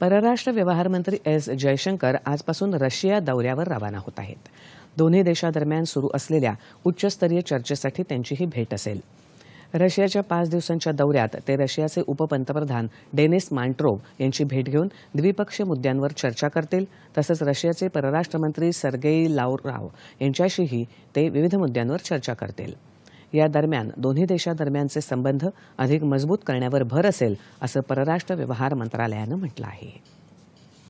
परराष्ट्र व्यवहार मंत्री एस जयशंकर आजपासून रशिया दौऱ्यावर रवाना होत आहेत दोन्ही देशादरम्यान सुरू असलेल्या उच्चस्तरीय चर्चेसाठी त्यांची ही भेट असेल रशियाच्या पाच दिवसांच्या दौऱ्यात ते रशियाचे उपपंतप्रधान डेनिस मांट्रोव यांची भेट घेऊन द्विपक्षीय मुद्द्यांवर चर्चा करतील तसंच रशियाचे परराष्ट्रमंत्री सर्गेई लावराव यांच्याशीही ते विविध मुद्द्यांवर चर्चा करतील या दरम्यान दोन्ही देशादरम्यानचे संबंध अधिक मजबूत करण्यावर भर असेल असं परराष्ट्र व्यवहार मंत्रालयानं म्हटलं आहे